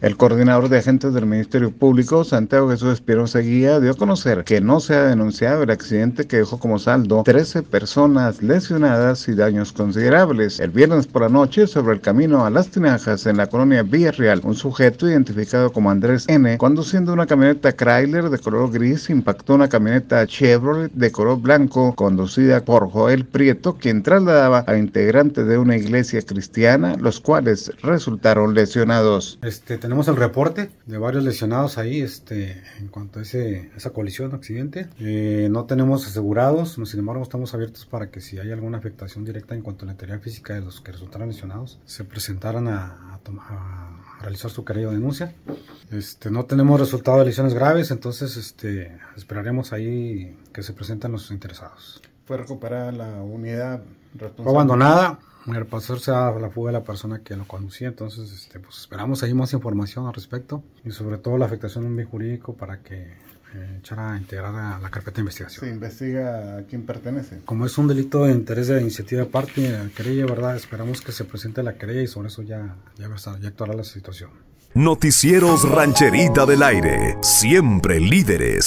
El coordinador de agentes del Ministerio Público, Santiago Jesús Espirosa Seguía dio a conocer que no se ha denunciado el accidente que dejó como saldo 13 personas lesionadas y daños considerables. El viernes por la noche, sobre el camino a Las Tinajas, en la colonia Villarreal, un sujeto identificado como Andrés N., conduciendo una camioneta Chrysler de color gris, impactó una camioneta Chevrolet de color blanco, conducida por Joel Prieto, quien trasladaba a integrantes de una iglesia cristiana, los cuales resultaron lesionados. Este, tenemos el reporte de varios lesionados ahí este, en cuanto a ese, esa colisión, accidente. Eh, no tenemos asegurados, sin embargo estamos abiertos para que si hay alguna afectación directa en cuanto a la teoría física de los que resultaron lesionados, se presentaran a, a realizar su querido denuncia. Este, no tenemos resultado de lesiones graves, entonces este, esperaremos ahí que se presenten los interesados. Fue recuperada la unidad Fue abandonada, el al se da la fuga de la persona que lo conducía, entonces este, pues esperamos ahí más información al respecto y sobre todo la afectación de un bien jurídico para que eh, echara a integrar a la carpeta de investigación. Se investiga a quién pertenece. Como es un delito de interés de iniciativa de parte, eh, querella, ¿verdad? Esperamos que se presente la querella y sobre eso ya, ya, ya actuará la situación. Noticieros Rancherita del Aire, siempre líderes.